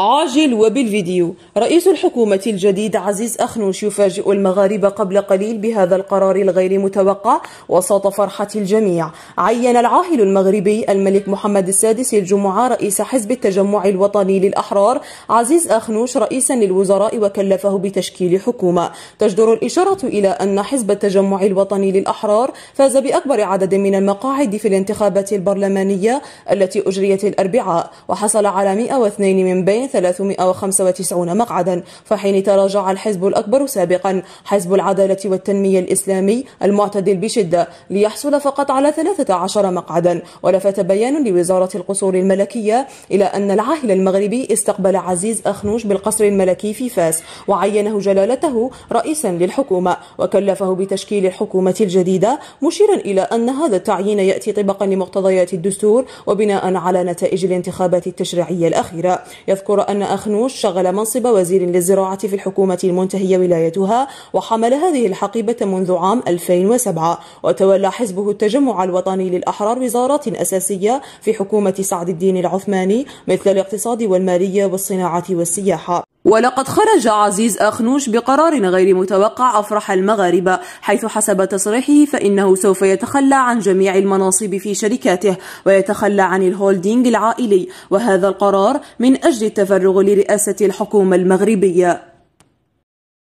عاجل وبالفيديو رئيس الحكومة الجديد عزيز أخنوش يفاجئ المغاربة قبل قليل بهذا القرار الغير متوقع وسط فرحة الجميع عين العاهل المغربي الملك محمد السادس الجمعة رئيس حزب التجمع الوطني للأحرار عزيز أخنوش رئيسا للوزراء وكلفه بتشكيل حكومة تجدر الإشارة إلى أن حزب التجمع الوطني للأحرار فاز بأكبر عدد من المقاعد في الانتخابات البرلمانية التي أجريت الأربعاء وحصل على 102 من بين 395 مقعدا فحين تراجع الحزب الأكبر سابقا حزب العدالة والتنمية الإسلامي المعتدل بشدة ليحصل فقط على 13 مقعدا ولفت بيان لوزارة القصور الملكية إلى أن العاهل المغربي استقبل عزيز أخنوش بالقصر الملكي في فاس وعينه جلالته رئيسا للحكومة وكلفه بتشكيل الحكومة الجديدة مشيرا إلى أن هذا التعيين يأتي طبقا لمقتضيات الدستور وبناء على نتائج الانتخابات التشريعية الأخيرة يذكر دكتور أن أخنوش شغل منصب وزير للزراعة في الحكومة المنتهية ولايتها وحمل هذه الحقيبة منذ عام 2007 وتولى حزبه التجمع الوطني للأحرار وزارات أساسية في حكومة سعد الدين العثماني مثل الاقتصاد والمالية والصناعة والسياحة ولقد خرج عزيز أخنوش بقرار غير متوقع أفرح المغاربة حيث حسب تصريحه فإنه سوف يتخلى عن جميع المناصب في شركاته ويتخلى عن الهولدينج العائلي وهذا القرار من أجل التفرغ لرئاسة الحكومة المغربية